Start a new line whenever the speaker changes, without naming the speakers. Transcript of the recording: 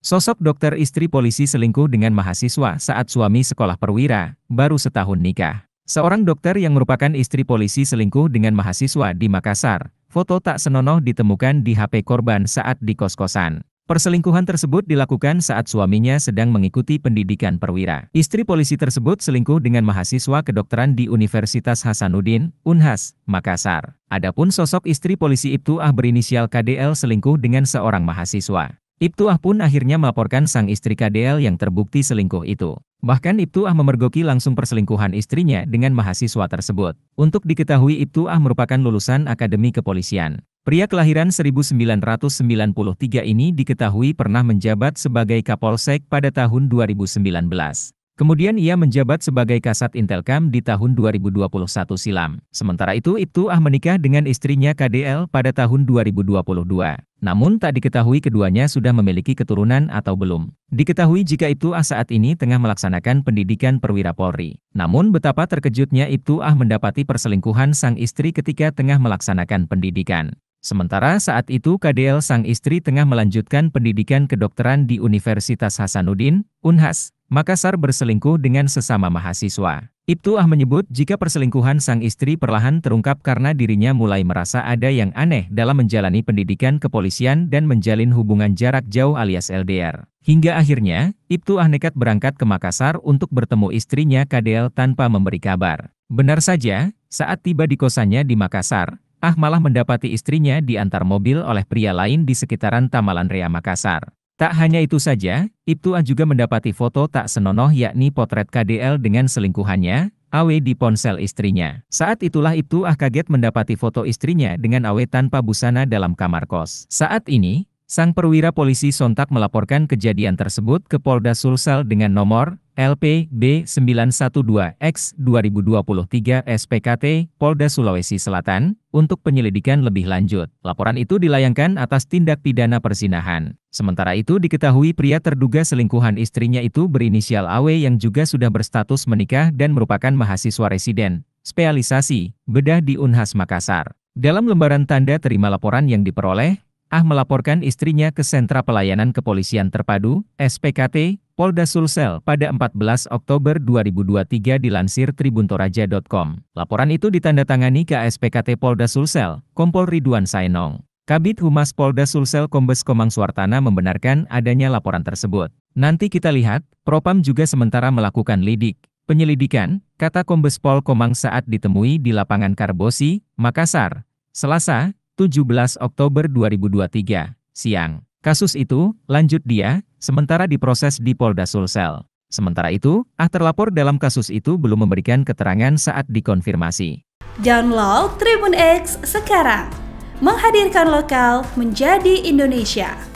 Sosok dokter istri polisi selingkuh dengan mahasiswa saat suami sekolah perwira, baru setahun nikah. Seorang dokter yang merupakan istri polisi selingkuh dengan mahasiswa di Makassar, foto tak senonoh ditemukan di HP korban saat di kos-kosan. Perselingkuhan tersebut dilakukan saat suaminya sedang mengikuti pendidikan perwira. Istri polisi tersebut selingkuh dengan mahasiswa kedokteran di Universitas Hasanuddin, Unhas, Makassar. Adapun sosok istri polisi itu Ah berinisial KDL selingkuh dengan seorang mahasiswa. Ibtuah pun akhirnya melaporkan sang istri KDL yang terbukti selingkuh itu. Bahkan Ibtuah memergoki langsung perselingkuhan istrinya dengan mahasiswa tersebut. Untuk diketahui Ibtuah merupakan lulusan Akademi Kepolisian. Pria kelahiran 1993 ini diketahui pernah menjabat sebagai Kapolsek pada tahun 2019. Kemudian ia menjabat sebagai Kasat Intelkam di tahun 2021 silam. Sementara itu ah menikah dengan istrinya KDL pada tahun 2022. Namun tak diketahui keduanya sudah memiliki keturunan atau belum. Diketahui jika ah saat ini tengah melaksanakan pendidikan perwira Polri. Namun betapa terkejutnya itu ah mendapati perselingkuhan sang istri ketika tengah melaksanakan pendidikan. Sementara saat itu KDL sang istri tengah melanjutkan pendidikan kedokteran di Universitas Hasanuddin, Unhas, Makassar berselingkuh dengan sesama mahasiswa. Ibtuah menyebut jika perselingkuhan sang istri perlahan terungkap karena dirinya mulai merasa ada yang aneh dalam menjalani pendidikan kepolisian dan menjalin hubungan jarak jauh alias LDR. Hingga akhirnya, Ibtuah nekat berangkat ke Makassar untuk bertemu istrinya KDL tanpa memberi kabar. Benar saja, saat tiba di kosannya di Makassar, Ah malah mendapati istrinya diantar mobil oleh pria lain di sekitaran Tamalan Rea Makassar. Tak hanya itu saja, Ibtuah juga mendapati foto tak senonoh yakni potret KDL dengan selingkuhannya, AW di ponsel istrinya. Saat itulah Ibtuah kaget mendapati foto istrinya dengan AW tanpa busana dalam kamar kos. Saat ini, Sang perwira polisi sontak melaporkan kejadian tersebut ke Polda Sulsel dengan nomor LPB 912X 2023 SPKT Polda Sulawesi Selatan untuk penyelidikan lebih lanjut. Laporan itu dilayangkan atas tindak pidana persinahan. Sementara itu diketahui pria terduga selingkuhan istrinya itu berinisial AW yang juga sudah berstatus menikah dan merupakan mahasiswa residen, spesialisasi, bedah di Unhas Makassar. Dalam lembaran tanda terima laporan yang diperoleh, Ah melaporkan istrinya ke Sentra Pelayanan Kepolisian Terpadu, SPKT, Polda Sulsel pada 14 Oktober 2023 dilansir tribuntoraja.com. Laporan itu ditandatangani KSPKT Polda Sulsel, Kompol Ridwan Sainong. Kabit Humas Polda Sulsel Kombes Komang Suartana membenarkan adanya laporan tersebut. Nanti kita lihat, Propam juga sementara melakukan lidik. Penyelidikan, kata Kombes Pol Komang saat ditemui di lapangan Karbosi, Makassar, Selasa, 17 Oktober 2023, siang. Kasus itu, lanjut dia, sementara diproses di Polda Sulsel. Sementara itu, ah terlapor dalam kasus itu belum memberikan keterangan saat dikonfirmasi. Download Tribun X sekarang. Menghadirkan lokal menjadi Indonesia.